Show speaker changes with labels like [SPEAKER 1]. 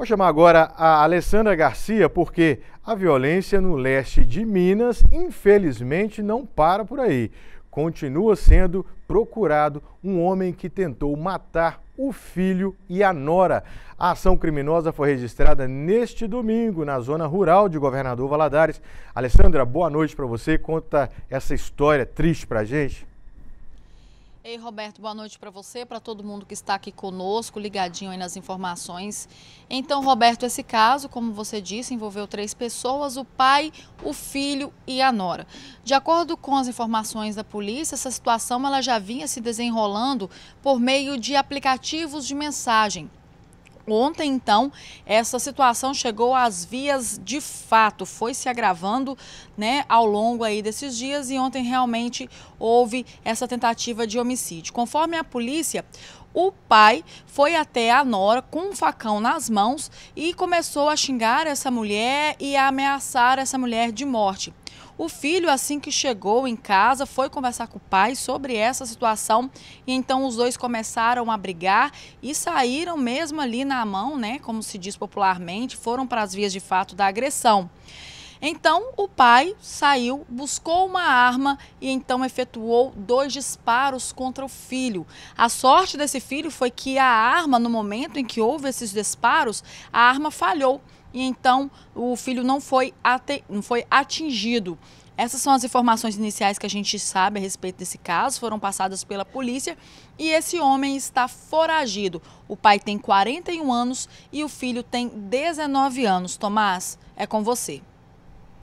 [SPEAKER 1] Vou chamar agora a Alessandra Garcia, porque a violência no leste de Minas, infelizmente, não para por aí. Continua sendo procurado um homem que tentou matar o filho e a nora. A ação criminosa foi registrada neste domingo na zona rural de Governador Valadares. Alessandra, boa noite para você. Conta essa história triste para gente.
[SPEAKER 2] Ei, Roberto, boa noite para você, para todo mundo que está aqui conosco, ligadinho aí nas informações. Então, Roberto, esse caso, como você disse, envolveu três pessoas: o pai, o filho e a nora. De acordo com as informações da polícia, essa situação ela já vinha se desenrolando por meio de aplicativos de mensagem. Ontem, então, essa situação chegou às vias de fato, foi se agravando né, ao longo aí desses dias e ontem realmente houve essa tentativa de homicídio. Conforme a polícia, o pai foi até a nora com um facão nas mãos e começou a xingar essa mulher e a ameaçar essa mulher de morte. O filho, assim que chegou em casa, foi conversar com o pai sobre essa situação e então os dois começaram a brigar e saíram mesmo ali na mão, né, como se diz popularmente, foram para as vias de fato da agressão. Então o pai saiu, buscou uma arma e então efetuou dois disparos contra o filho. A sorte desse filho foi que a arma, no momento em que houve esses disparos, a arma falhou e então o filho não foi, não foi atingido. Essas são as informações iniciais que a gente sabe a respeito desse caso, foram passadas pela polícia e esse homem está foragido. O pai tem 41 anos e o filho tem 19 anos. Tomás, é com você.